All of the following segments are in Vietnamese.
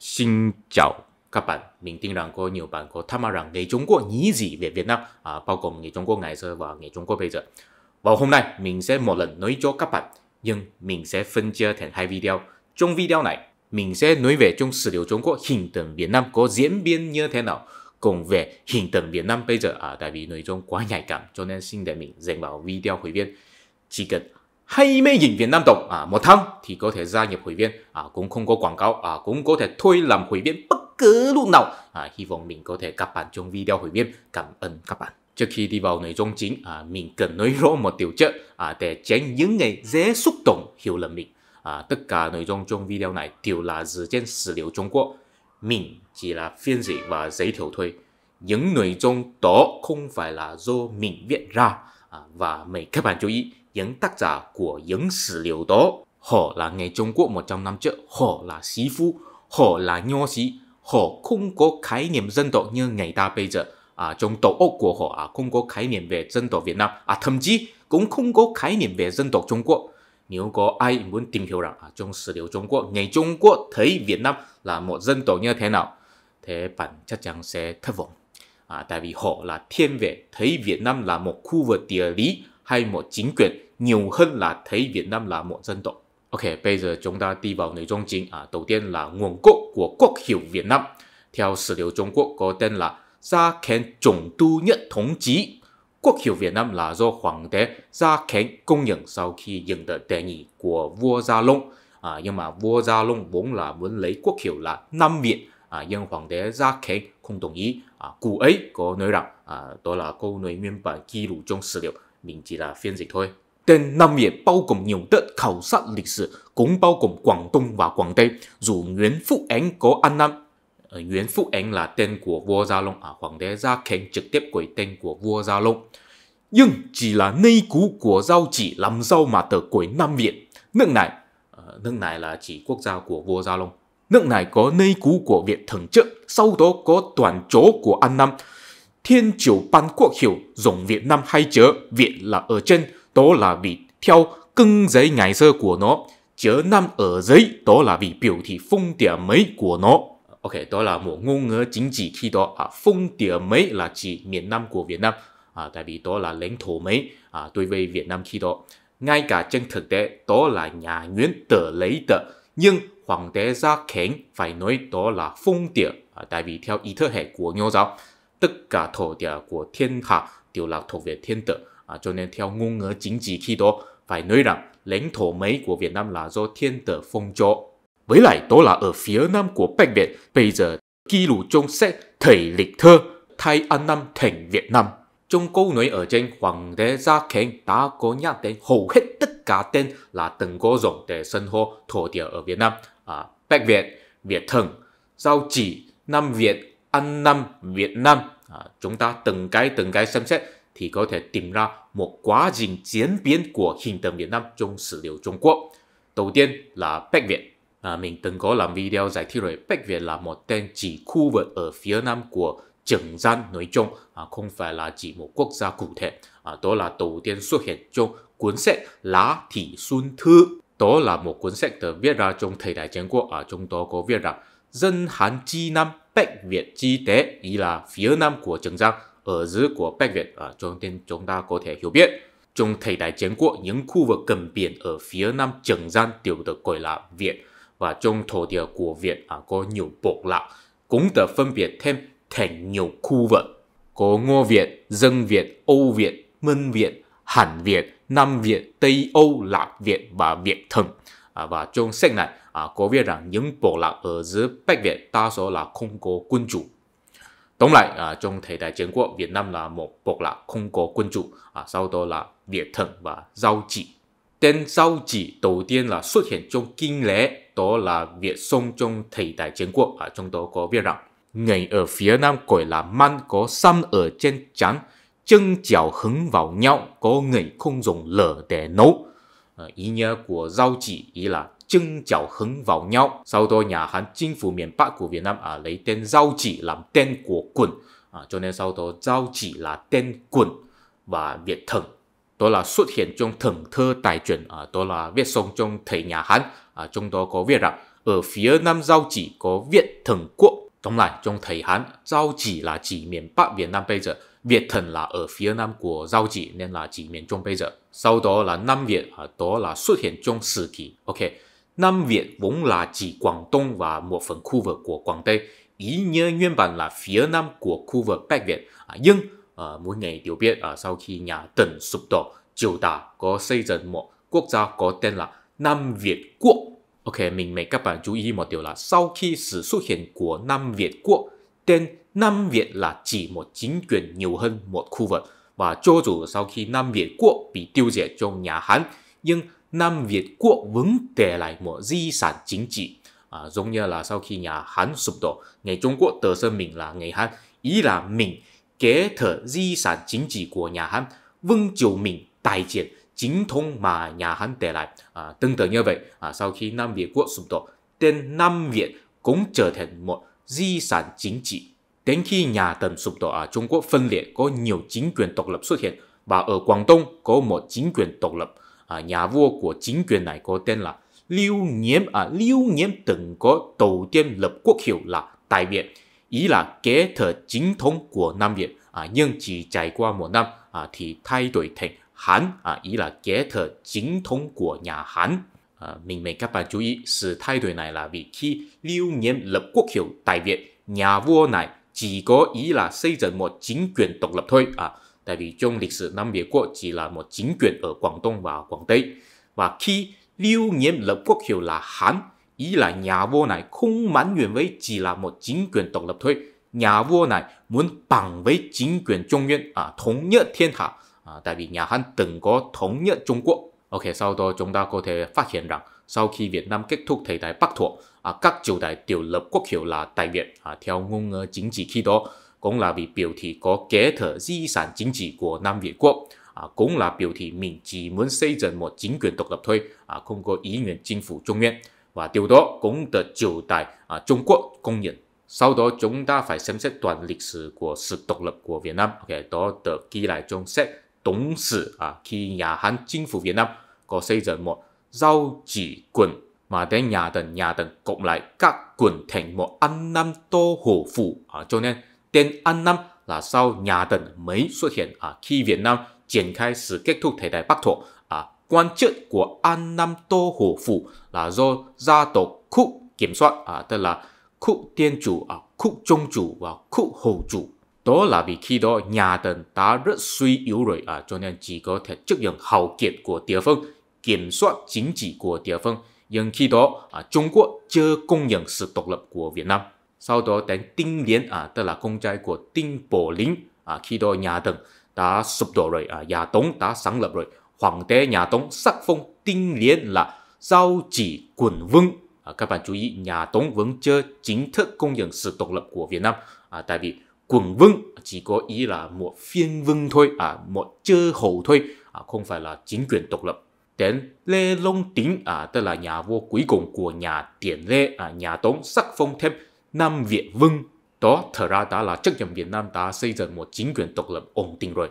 Xin chào các bạn, mình tin rằng có nhiều bạn có thắc mắc rằng người Trung Quốc nghĩ gì về Việt Nam, à, bao gồm người Trung Quốc ngày xưa và người Trung Quốc bây giờ. Và hôm nay mình sẽ một lần nói cho các bạn, nhưng mình sẽ phân chia thành hai video. Trong video này, mình sẽ nói về trong sử liệu Trung Quốc hình tượng Việt Nam có diễn biến như thế nào, cùng về hình tượng Việt Nam bây giờ, à, tại vì nội dung quá nhạy cảm cho nên xin để mình dành vào video hồi viên. Chỉ cần hay mê nhìn Việt Nam Tổng à, một tháng thì có thể gia nhập hội viên à, cũng không có quảng cáo à, cũng có thể thôi làm hội viên bất cứ lúc nào à, hy vọng mình có thể gặp bạn trong video hội viên cảm ơn các bạn trước khi đi vào nội dung chính à, mình cần nói rõ một điều trước à, để tránh những người dễ xúc động hiểu lầm mình à, tất cả nội dung trong video này đều là dự trên sử liệu Trung Quốc mình chỉ là phiên dịch và giới thiệu thôi những nội dung đó không phải là do mình viết ra À, và mời các bạn chú ý những tác giả của những sử liệu đó. Họ là người Trung Quốc một trăm năm trước, họ là sĩ phu, họ là nho sĩ, họ không có khái niệm dân tộc như người ta bây giờ. À, trong tổ ốc của họ à, không có khái niệm về dân tộc Việt Nam, à, thậm chí cũng không có khái niệm về dân tộc Trung Quốc. Nếu có ai muốn tìm hiểu rằng à, trong sử liệu Trung Quốc, người Trung Quốc thấy Việt Nam là một dân tộc như thế nào, thế bạn chắc chắn sẽ thất vọng à, tại vì họ là thiên về thấy Việt Nam là một khu vực địa lý hay một chính quyền nhiều hơn là thấy Việt Nam là một dân tộc. Ok, bây giờ chúng ta đi vào nội dung chính. À, đầu tiên là nguồn gốc của quốc hiệu Việt Nam. Theo sử liệu Trung Quốc có tên là Gia Khánh Tổng Tu Nhất Thống Chí. Quốc hiệu Việt Nam là do Hoàng đế Gia Khánh công nhận sau khi nhận được đề nghị của vua Gia Long. À, nhưng mà vua Gia Long vốn là muốn lấy quốc hiệu là Nam Việt à, dân hoàng đế ra khế không đồng ý à, cụ ấy có nói rằng à, đó là câu nói nguyên bản ghi đủ trong mình chỉ là phiên dịch thôi tên Nam Việt bao gồm nhiều đất khảo sát lịch sử cũng bao gồm Quảng Đông và Quảng Tây dù Nguyễn Phúc Ánh có ăn năn Nguyễn Phúc Ánh là tên của vua Gia Long à hoàng đế Gia Khánh trực tiếp gửi tên của vua Gia Long nhưng chỉ là nơi cũ của giao chỉ làm sao mà tờ cuối Nam Việt nước này ờ, nước này là chỉ quốc gia của vua Gia Long nước này có nơi cũ của Việt Thần Chức, sau đó có toàn chỗ của An Nam. Thiên triều ban quốc hiệu dùng Việt Nam hay chữ Việt là ở trên, đó là vì theo cưng giấy ngày xưa của nó, chữ Nam ở dưới, đó là vì biểu thị phong địa mấy của nó. Ok, đó là một ngôn ngữ chính trị khi đó, à, phong địa mấy là chỉ miền Nam của Việt Nam, à, tại vì đó là lãnh thổ mấy à, đối với Việt Nam khi đó. Ngay cả trên thực tế, đó là nhà Nguyễn tự lấy tự, nhưng hoàng đế ra khánh phải nói đó là phong địa à, tại vì theo ý thức hệ của Ngô giáo tất cả thổ địa của thiên hạ đều là thuộc về thiên tử à, cho nên theo ngôn ngữ chính trị khi đó phải nói rằng lãnh thổ mấy của Việt Nam là do thiên tử phong cho với lại đó là ở phía nam của Bắc Việt bây giờ ghi lục trong sách thầy lịch thơ thay An Nam thành Việt Nam trong câu nói ở trên hoàng đế Gia Khánh đã có nhắc đến hầu hết tất cả tên là từng có dùng để sân hô thổ địa ở Việt Nam à, Bách Việt, Việt Thần, Giao Chỉ, Nam Việt, An Nam, Việt Nam. À, chúng ta từng cái từng cái xem xét thì có thể tìm ra một quá trình diễn biến của hình tượng Việt Nam trong sử liệu Trung Quốc. Đầu tiên là Bách Việt. À, mình từng có làm video giải thích rồi Bách Việt là một tên chỉ khu vực ở phía nam của Trường Giang nói chung, à, không phải là chỉ một quốc gia cụ thể. À, đó là đầu tiên xuất hiện trong cuốn sách Lá Thị Xuân Thư đó là một cuốn sách được viết ra trong thời đại chiến quốc ở Trung Tố có viết rằng dân Hán chi Nam Bắc Việt chi tế, ý là phía Nam của Trường Giang, ở dưới của Bắc Việt ở trong nên chúng ta có thể hiểu biết. Trong thời đại chiến quốc, những khu vực gần biển ở phía Nam Trường Giang đều được gọi là Việt và trong thổ địa của Việt à, có nhiều bộ lạc cũng được phân biệt thêm thành nhiều khu vực có Ngô Việt, Dân Việt, Âu Việt, Mân Việt, Hàn Việt, Nam Việt, Tây Âu, Lạc Việt và Việt Thần. À, và trong sách này à, có viết rằng những bộ lạc ở dưới Bắc Việt đa số là không có quân chủ. Tổng lại, à, trong thời đại chiến quốc, Việt Nam là một bộ lạc không có quân chủ, à, sau đó là Việt Thần và Giao Chỉ. Tên Giao Chỉ đầu tiên là xuất hiện trong kinh lễ, đó là Việt Sông trong thời đại chiến quốc, à, trong đó có viết rằng người ở phía nam gọi là Man có xăm ở trên trán chân chảo hứng vào nhau có người không dùng lửa để nấu ờ, ý nghĩa của giao chỉ ý là chân chảo hứng vào nhau sau đó nhà Hán chính phủ miền Bắc của Việt Nam à, lấy tên giao chỉ làm tên của quận à, cho nên sau đó giao chỉ là tên quận và Việt thần đó là xuất hiện trong thần thơ tài truyền à, đó là viết song trong thầy nhà Hán à, trong đó có viết rằng ở phía nam giao chỉ có viện thần quốc tóm lại trong thầy Hán giao chỉ là chỉ miền Bắc Việt Nam bây giờ Việt thần là ở phía nam của giao chỉ nên là chỉ miền Trung bây giờ. Sau đó là Nam Việt, à, đó là xuất hiện trong sử kỳ. Ok, Nam Việt vốn là chỉ Quảng Đông và một phần khu vực của Quảng Tây, ý nghĩa nguyên bản là phía nam của khu vực Bắc Việt. À, nhưng à, mỗi ngày đều biết à, sau khi nhà Tần sụp đổ, triều Tả có xây dựng một quốc gia có tên là Nam Việt Quốc. Ok, mình mời các bạn chú ý một điều là sau khi sự xuất hiện của Nam Việt Quốc tên Nam Việt là chỉ một chính quyền nhiều hơn một khu vực và cho dù sau khi Nam Việt quốc bị tiêu diệt trong nhà Hán, nhưng Nam Việt quốc vẫn để lại một di sản chính trị. À, giống như là sau khi nhà Hán sụp đổ, ngày Trung Quốc tự xưng mình là ngày Hán, ý là mình kế thừa di sản chính trị của nhà Hán, vương triều mình đại diện chính thống mà nhà Hán để lại. À, tương tự như vậy, à, sau khi Nam Việt quốc sụp đổ, tên Nam Việt cũng trở thành một di sản chính trị. Đến khi nhà Tần sụp đổ ở Trung Quốc phân liệt, có nhiều chính quyền độc lập xuất hiện và ở Quảng Đông có một chính quyền độc lập. À, nhà vua của chính quyền này có tên là Lưu Nhiễm. À, Lưu Nhiễm từng có đầu tiên lập quốc hiệu là Đại Việt, ý là kế thừa chính thống của Nam Việt. À, nhưng chỉ trải qua một năm à, thì thay đổi thành Hán, à, ý là kế thừa chính thống của nhà Hán. À, mình mời các bạn chú ý sự thay đổi này là vì khi Lưu Niệm lập quốc hiệu Đại Việt, nhà vua này chỉ có ý là xây dựng một chính quyền độc lập thôi. À, tại vì trong lịch sử Nam Việt Quốc chỉ là một chính quyền ở Quảng Đông và Quảng Tây. Và khi Lưu Niệm lập quốc hiệu là Hán, ý là nhà vua này không mãn nguyện với chỉ là một chính quyền độc lập thôi. Nhà vua này muốn bằng với chính quyền Trung Nguyên, à, thống nhất thiên hạ. À, tại vì nhà Hán từng có thống nhất Trung Quốc Ok, sau đó chúng ta có thể phát hiện rằng sau khi Việt Nam kết thúc thời đại Bắc thuộc, à, các triều đại đều lập quốc hiệu là Đại Việt à, theo ngôn ngữ chính trị khi đó, cũng là vì biểu thị có kế thừa di sản chính trị của Nam Việt Quốc. À, cũng là biểu thị mình chỉ muốn xây dựng một chính quyền độc lập thôi, à, không có ý nguyện chính phủ Trung Nguyên. Và điều đó cũng được triều đại à, Trung Quốc công nhận. Sau đó chúng ta phải xem xét toàn lịch sử của sự độc lập của Việt Nam. Ok, đó được ghi lại trong sách 董事啊 khi nhà Hán chinh phủ Việt Nam có xây dựng một giao chỉ quận mà đến nhà tần nhà tần cộng lại các quận thành một An Nam Tô Hồ Phủ cho nên tên An Nam là sau nhà tần mới xuất hiện khi Việt Nam triển khai sự kết thúc thời đại Bắc thuộc quan chức của An Nam Tô Hồ Phủ là do gia tộc Khúc kiểm soát tức là Khúc Tiên Chủ, Khúc Trung Chủ và Khúc Hầu Chủ đó là vì khi đó nhà tần đã rất suy yếu rồi à, cho nên chỉ có thể chấp nhận hậu kiệt của địa phương, kiểm soát chính trị của địa phương. Nhưng khi đó, à, Trung Quốc chưa công nhận sự độc lập của Việt Nam. Sau đó đến Tinh Liên, à, tức là công trai của Tinh Bộ Linh. à, khi đó nhà tần đã sụp đổ rồi, à, nhà Tống đã sáng lập rồi. Hoàng đế nhà Tống sắc phong Tinh Liên là giao chỉ quần vương à, các bạn chú ý nhà Tống vẫn chưa chính thức công nhận sự độc lập của Việt Nam à, tại vì quẩn vương vâng. chỉ có ý là một phiên vương thôi à, một chư hầu thôi à, không phải là chính quyền độc lập đến Lê Long Tính à, tức là nhà vua cuối cùng của nhà Tiền Lê nhà Tống sắc phong thêm Nam Việt Vương đó thật ra đã là trách nhiệm Việt Nam đã xây dựng một chính quyền độc lập ổn định rồi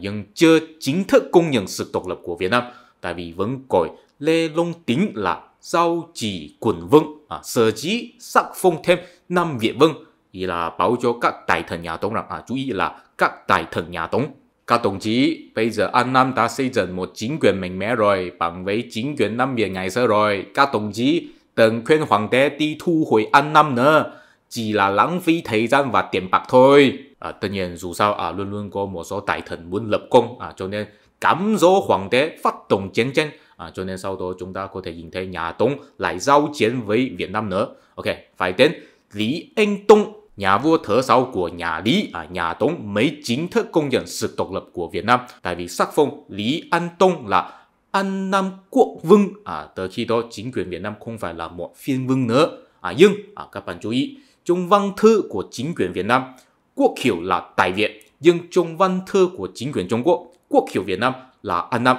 nhưng chưa chính thức công nhận sự độc lập của Việt Nam tại vì vẫn gọi Lê Long Tính là giao chỉ quần vương sở dĩ sắc phong thêm Nam Việt Vương ý là báo cho các đại thần nhà Tống rằng à, chú ý là các đại thần nhà Tống. Các đồng chí, bây giờ An Nam đã xây dựng một chính quyền mạnh mẽ rồi, bằng với chính quyền Nam Việt ngày xưa rồi. Các đồng chí, đừng khuyên hoàng đế đi thu hồi An Nam nữa, chỉ là lãng phí thời gian và tiền bạc thôi. À, tất nhiên dù sao à, luôn luôn có một số đại thần muốn lập công, à, cho nên cám dỗ hoàng đế phát động chiến tranh à, cho nên sau đó chúng ta có thể nhìn thấy nhà Tống lại giao chiến với Việt Nam nữa. Ok, phải đến Lý Anh Tông nhà vua thứ sáu của nhà Lý, à, nhà Tống mới chính thức công nhận sự độc lập của Việt Nam. Tại vì sắc phong Lý An Tông là An Nam Quốc Vương, à, tới khi đó chính quyền Việt Nam không phải là một phiên vương nữa. À, nhưng à, các bạn chú ý, trong văn thư của chính quyền Việt Nam, quốc hiệu là Đại Việt, nhưng trong văn thư của chính quyền Trung Quốc, quốc hiệu Việt Nam là An Nam.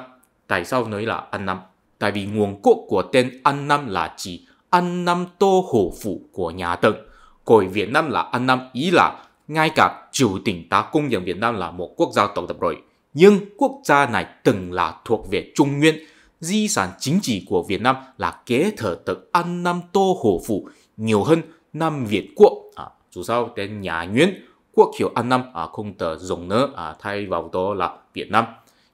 Tại sao nói là An Nam? Tại vì nguồn gốc của tên An Nam là chỉ An Nam Tô Hồ Phủ của nhà Tần coi Việt Nam là anh Nam ý là ngay cả triều đình ta công nhận Việt Nam là một quốc gia độc lập rồi. Nhưng quốc gia này từng là thuộc về Trung Nguyên, di sản chính trị của Việt Nam là kế thừa từ An Nam Tô Hồ Phủ nhiều hơn Nam Việt Quốc. À, dù sao đến nhà Nguyên, quốc hiệu An Nam à, không tờ dùng nữa à, thay vào đó là Việt Nam.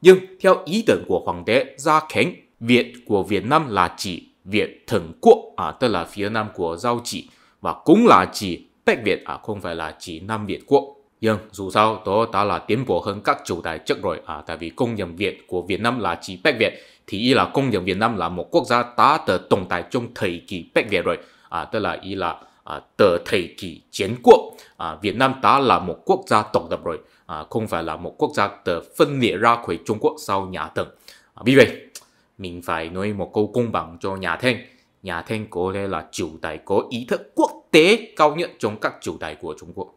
Nhưng theo ý tưởng của Hoàng đế Gia Khánh, Việt của Việt Nam là chỉ Việt Thần Quốc, à, tức là phía nam của Giao Chỉ và cũng là chỉ Bắc Việt à không phải là chỉ Nam Việt Quốc. Nhưng dù sao đó đã là tiến bộ hơn các chủ đại trước rồi à tại vì công nhận Việt của Việt Nam là chỉ Bắc Việt thì ý là công nhận Việt Nam là một quốc gia đã được tồn tại trong thời kỳ Bắc Việt rồi à tức là ý là à, từ thời kỳ chiến quốc à, Việt Nam đã là một quốc gia độc lập rồi à, không phải là một quốc gia được phân liệt ra khỏi Trung Quốc sau nhà Tần. À, vì vậy mình phải nói một câu công bằng cho nhà Thanh nhà Thanh Cố đây là chủ tài có ý thức quốc tế cao nhất trong các chủ tài của Trung Quốc.